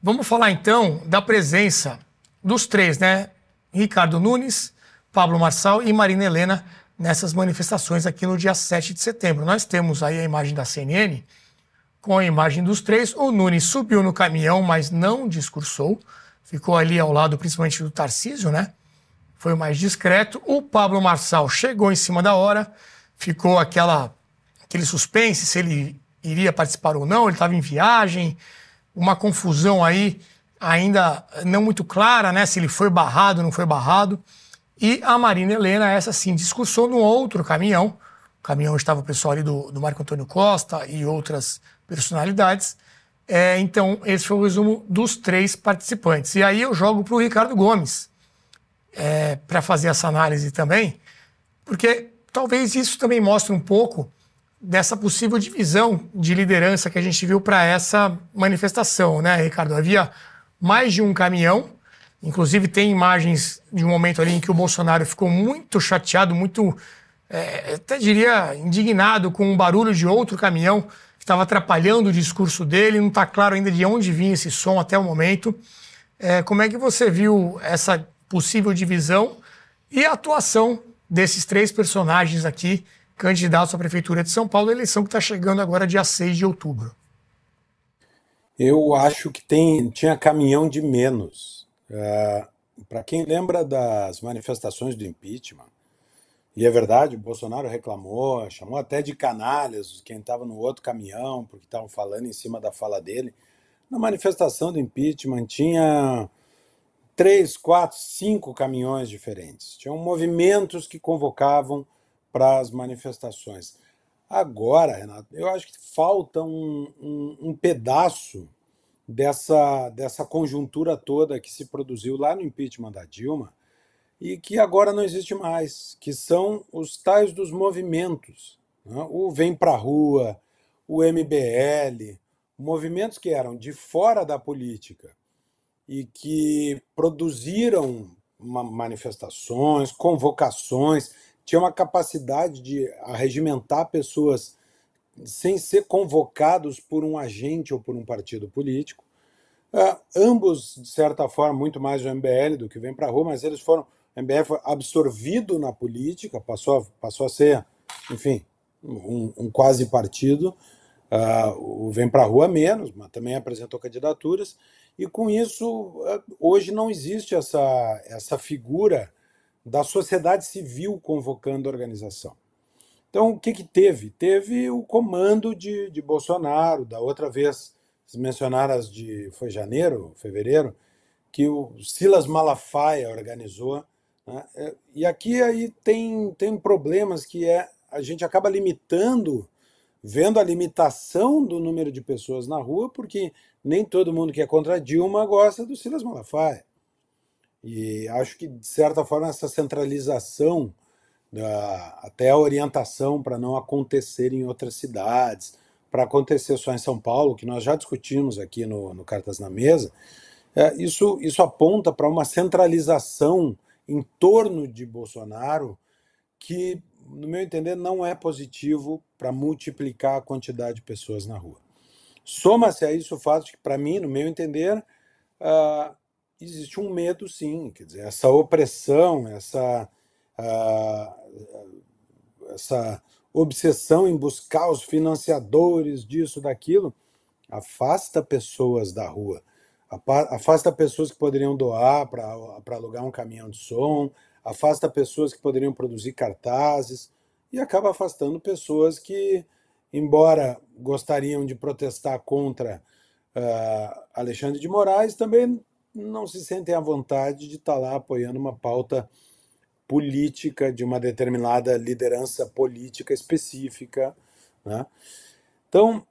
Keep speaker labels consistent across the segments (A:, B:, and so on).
A: Vamos falar então da presença dos três, né? Ricardo Nunes, Pablo Marçal e Marina Helena nessas manifestações aqui no dia 7 de setembro. Nós temos aí a imagem da CNN com a imagem dos três. O Nunes subiu no caminhão, mas não discursou. Ficou ali ao lado, principalmente do Tarcísio, né? Foi o mais discreto. O Pablo Marçal chegou em cima da hora, ficou aquela aquele suspense se ele iria participar ou não, ele estava em viagem, uma confusão aí ainda não muito clara, né? Se ele foi barrado, não foi barrado. E a Marina Helena, essa sim, discursou no outro caminhão. O caminhão estava o pessoal ali do, do Marco Antônio Costa e outras personalidades. É, então, esse foi o resumo dos três participantes. E aí eu jogo para o Ricardo Gomes é, para fazer essa análise também, porque talvez isso também mostre um pouco dessa possível divisão de liderança que a gente viu para essa manifestação, né, Ricardo? Havia mais de um caminhão, inclusive tem imagens de um momento ali em que o Bolsonaro ficou muito chateado, muito, é, até diria, indignado com o um barulho de outro caminhão que estava atrapalhando o discurso dele, não está claro ainda de onde vinha esse som até o momento. É, como é que você viu essa possível divisão e a atuação desses três personagens aqui candidato à Prefeitura de São Paulo, eleição que está chegando agora dia 6 de outubro.
B: Eu acho que tem, tinha caminhão de menos. Uh, é, Para quem lembra das manifestações do impeachment, e é verdade, o Bolsonaro reclamou, chamou até de canalhas quem estava no outro caminhão, porque estavam falando em cima da fala dele. Na manifestação do impeachment tinha três, quatro, cinco caminhões diferentes. Tinham movimentos que convocavam para as manifestações. Agora, Renato, eu acho que falta um, um, um pedaço dessa, dessa conjuntura toda que se produziu lá no impeachment da Dilma e que agora não existe mais, que são os tais dos movimentos. Né? O Vem Pra Rua, o MBL, movimentos que eram de fora da política e que produziram manifestações, convocações, tinha uma capacidade de arregimentar pessoas sem ser convocados por um agente ou por um partido político. Uh, ambos, de certa forma, muito mais o MBL do que vem para a rua, mas eles foram. O MBL foi absorvido na política, passou a, passou a ser, enfim, um, um quase partido. Uh, o Vem para a Rua menos, mas também apresentou candidaturas. E com isso, uh, hoje não existe essa, essa figura da sociedade civil convocando a organização. Então, o que, que teve? Teve o comando de, de Bolsonaro, da outra vez, se mencionaram as de. Foi janeiro, fevereiro, que o Silas Malafaia organizou. Né? É, e aqui aí tem, tem problemas que é a gente acaba limitando, vendo a limitação do número de pessoas na rua, porque nem todo mundo que é contra Dilma gosta do Silas Malafaia. E acho que, de certa forma, essa centralização, né, até a orientação para não acontecer em outras cidades, para acontecer só em São Paulo, que nós já discutimos aqui no, no Cartas na Mesa, é, isso, isso aponta para uma centralização em torno de Bolsonaro que, no meu entender, não é positivo para multiplicar a quantidade de pessoas na rua. Soma-se a isso o fato de que, para mim, no meu entender, ah, existe um medo, sim, quer dizer, essa opressão, essa, uh, essa obsessão em buscar os financiadores disso, daquilo, afasta pessoas da rua, afasta pessoas que poderiam doar para alugar um caminhão de som, afasta pessoas que poderiam produzir cartazes e acaba afastando pessoas que, embora gostariam de protestar contra uh, Alexandre de Moraes, também não se sentem à vontade de estar tá lá apoiando uma pauta política de uma determinada liderança política específica. Né? Então,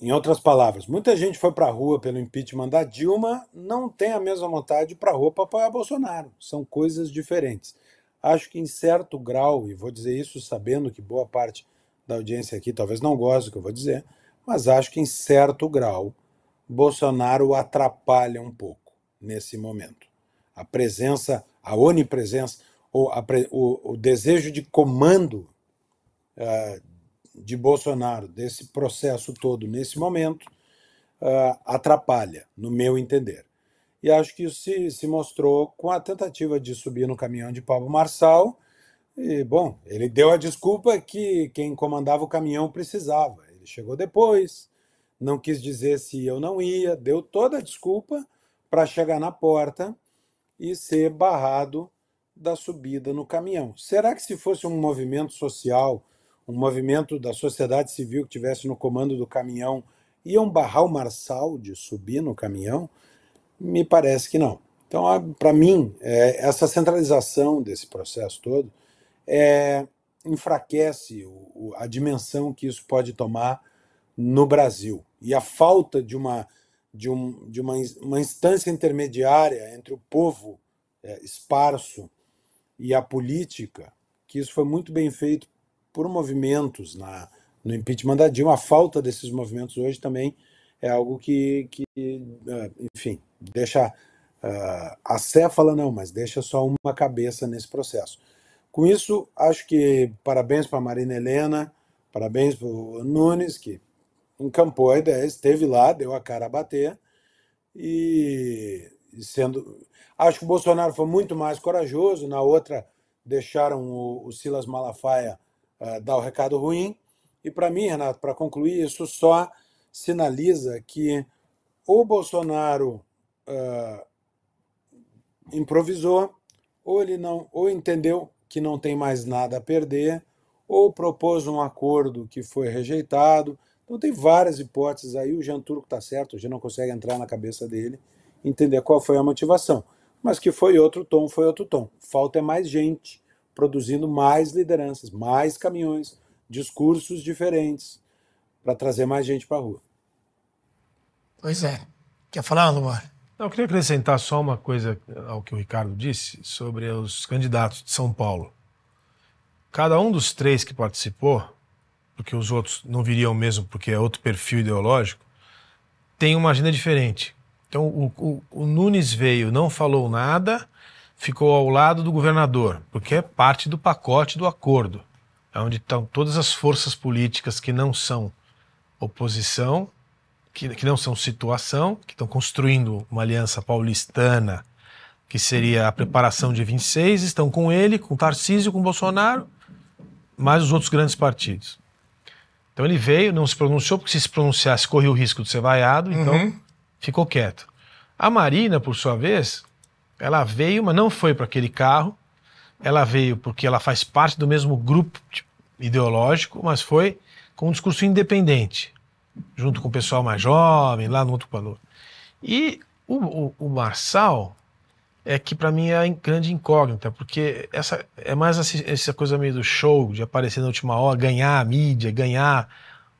B: em outras palavras, muita gente foi para a rua pelo impeachment da Dilma, não tem a mesma vontade para a rua para apoiar Bolsonaro. São coisas diferentes. Acho que em certo grau, e vou dizer isso sabendo que boa parte da audiência aqui talvez não goste do que eu vou dizer, mas acho que em certo grau Bolsonaro atrapalha um pouco nesse momento. A presença, a onipresença, ou a, o, o, desejo de comando uh, de Bolsonaro, desse processo todo nesse momento, uh, atrapalha, no meu entender. E acho que isso se, se mostrou com a tentativa de subir no caminhão de Pablo Marçal. E, bom, ele deu a desculpa que quem comandava o caminhão precisava. Ele chegou depois, não quis dizer se eu não ia, deu toda a desculpa para chegar na porta e ser barrado da subida no caminhão. Será que se fosse um movimento social, um movimento da sociedade civil que tivesse no comando do caminhão, iam barrar o Marçal de subir no caminhão? Me parece que não. Então, para mim, é, essa centralização desse processo todo é, enfraquece o, a dimensão que isso pode tomar no Brasil e a falta de uma de, um, de uma, uma instância intermediária entre o povo é, esparso e a política, que isso foi muito bem feito por movimentos na, no impeachment da Dilma. A falta desses movimentos hoje também é algo que, que é, enfim, deixa uh, a céfala, não, mas deixa só uma cabeça nesse processo. Com isso, acho que parabéns para Marina Helena, parabéns para o Nunes, que encampou a ideia, esteve lá, deu a cara a bater e sendo. Acho que o Bolsonaro foi muito mais corajoso. Na outra, deixaram o, o Silas Malafaia uh, dar o recado ruim. E para mim, Renato, para concluir, isso só sinaliza que ou o Bolsonaro uh, improvisou, ou ele não, ou entendeu que não tem mais nada a perder, ou propôs um acordo que foi rejeitado. Então tem várias hipóteses aí, o Jean Turco está certo, a gente não consegue entrar na cabeça dele, entender qual foi a motivação. Mas que foi outro tom, foi outro tom. Falta é mais gente produzindo mais lideranças, mais caminhões, discursos diferentes, para trazer mais gente para a rua.
C: Pois é. Quer
D: falar, Lumar? Não, eu queria acrescentar só uma coisa ao que o Ricardo disse sobre os candidatos de São Paulo. Cada um dos três que participou porque os outros não viriam mesmo porque é outro perfil ideológico, tem uma agenda diferente. Então o, o, o Nunes veio, não falou nada, ficou ao lado do governador, porque é parte do pacote do acordo, é onde estão todas as forças políticas que não são oposição, que, que não são situação, que estão construindo uma aliança paulistana, que seria a preparação de 26, estão com ele, com Tarcísio, com Bolsonaro, mais os outros grandes partidos. Então ele veio, não se pronunciou, porque se se pronunciasse corria o risco de ser vaiado, então uhum. ficou quieto. A Marina, por sua vez, ela veio, mas não foi para aquele carro. Ela veio porque ela faz parte do mesmo grupo tipo, ideológico, mas foi com um discurso independente, junto com o pessoal mais jovem, lá no outro plano. E o, o, o Marçal, é que para mim é a grande incógnita, porque essa é mais essa coisa meio do show, de aparecer na última hora, ganhar a mídia, ganhar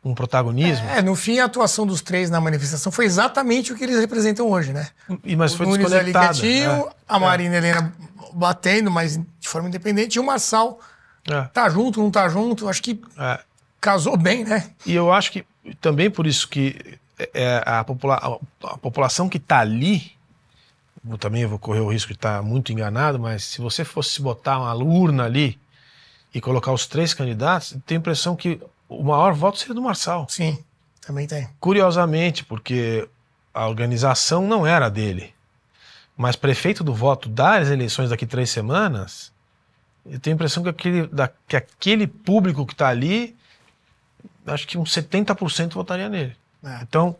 D: um protagonismo.
A: É, no fim a atuação dos três na manifestação foi exatamente o que eles representam hoje, né? E mas o foi Nunes Ali quietinho, né? a é. Marina é. Helena batendo, mas de forma independente, e o Marçal é. tá junto, não tá junto, acho que
D: é. casou bem, né? E eu acho que também por isso que é, é, a, popula a população que tá ali eu também vou correr o risco de estar muito enganado, mas se você fosse botar uma urna ali e colocar os três candidatos, eu tenho a impressão que o maior voto seria do Marçal. Sim, também tem. Curiosamente, porque a organização não era dele. Mas prefeito do voto das eleições daqui três semanas, eu tenho a impressão que aquele, da, que aquele público que está ali, acho que uns 70% votaria nele. É. Então,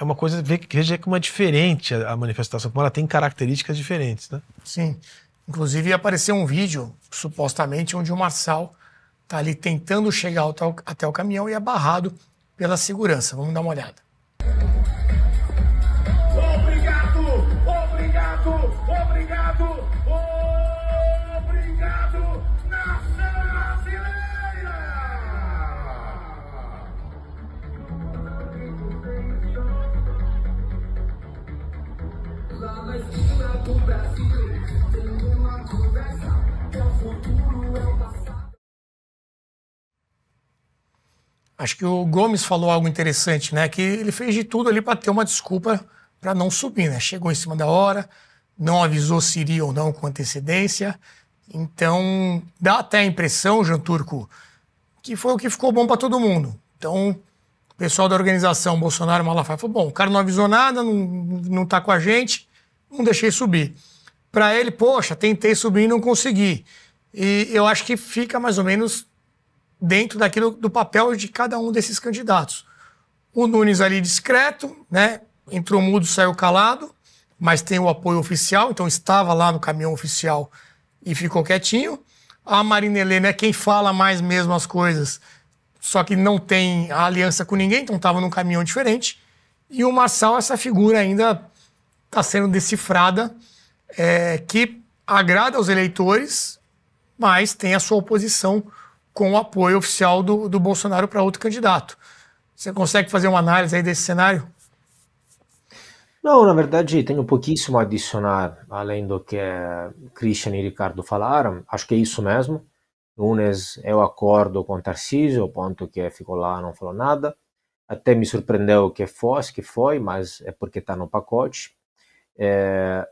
D: é uma coisa, veja como é diferente a manifestação, como ela tem características diferentes, né? Sim. Inclusive apareceu um
A: vídeo, supostamente, onde o Marçal está ali tentando chegar até o caminhão e é barrado pela segurança. Vamos dar uma olhada.
B: Obrigado, obrigado, obrigado.
A: Acho que o Gomes falou algo interessante, né? Que ele fez de tudo ali para ter uma desculpa para não subir, né? Chegou em cima da hora, não avisou se iria ou não com antecedência. Então, dá até a impressão, Jean Turco, que foi o que ficou bom para todo mundo. Então, o pessoal da organização, Bolsonaro, Malafaia, falou: bom, o cara não avisou nada, não, não tá com a gente, não deixei subir. Para ele, poxa, tentei subir e não consegui. E eu acho que fica mais ou menos dentro daquilo do papel de cada um desses candidatos. O Nunes ali discreto, né? Entrou mudo, saiu calado, mas tem o apoio oficial, então estava lá no caminhão oficial e ficou quietinho. A Marina Helena é quem fala mais mesmo as coisas, só que não tem aliança com ninguém, então estava num caminhão diferente. E o Marçal, essa figura ainda está sendo decifrada, é, que agrada aos eleitores, mas tem a sua oposição com o apoio oficial do, do Bolsonaro para outro candidato. Você consegue fazer uma análise aí desse cenário?
C: Não, na verdade, tenho pouquíssimo a adicionar, além do que Christian e Ricardo falaram. Acho que é isso mesmo. Nunes, eu acordo com Tarcísio, o ponto que ficou lá não falou nada. Até me surpreendeu que fosse, que foi, mas é porque está no pacote. É,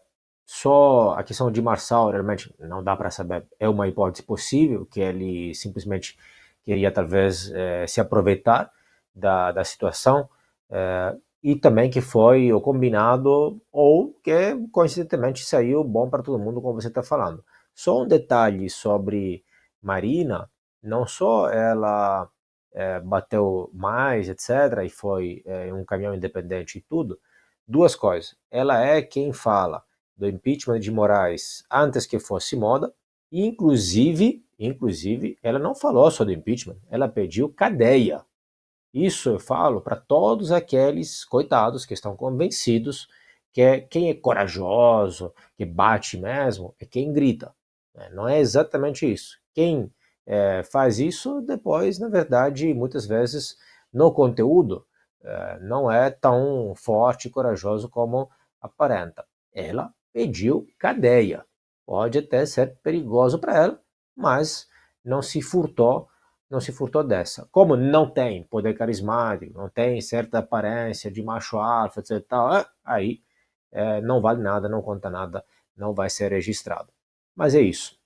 C: só a questão de Marçal realmente não dá para saber. É uma hipótese possível que ele simplesmente queria talvez eh, se aproveitar da, da situação eh, e também que foi o combinado ou que coincidentemente saiu bom para todo mundo, como você está falando. Só um detalhe sobre Marina, não só ela eh, bateu mais, etc., e foi um caminhão independente e tudo, duas coisas. Ela é quem fala do impeachment de Moraes antes que fosse moda, e inclusive, inclusive, ela não falou só do impeachment, ela pediu cadeia. Isso eu falo para todos aqueles coitados que estão convencidos que é, quem é corajoso, que bate mesmo, é quem grita. Né? Não é exatamente isso. Quem é, faz isso depois, na verdade, muitas vezes no conteúdo é, não é tão forte e corajoso como aparenta. Ela pediu cadeia. Pode até ser perigoso para ela, mas não se furtou, não se furtou dessa. Como não tem poder carismático, não tem certa aparência de macho alfa, etc. Tal, ah, aí é, não vale nada, não conta nada, não vai ser registrado. Mas é isso.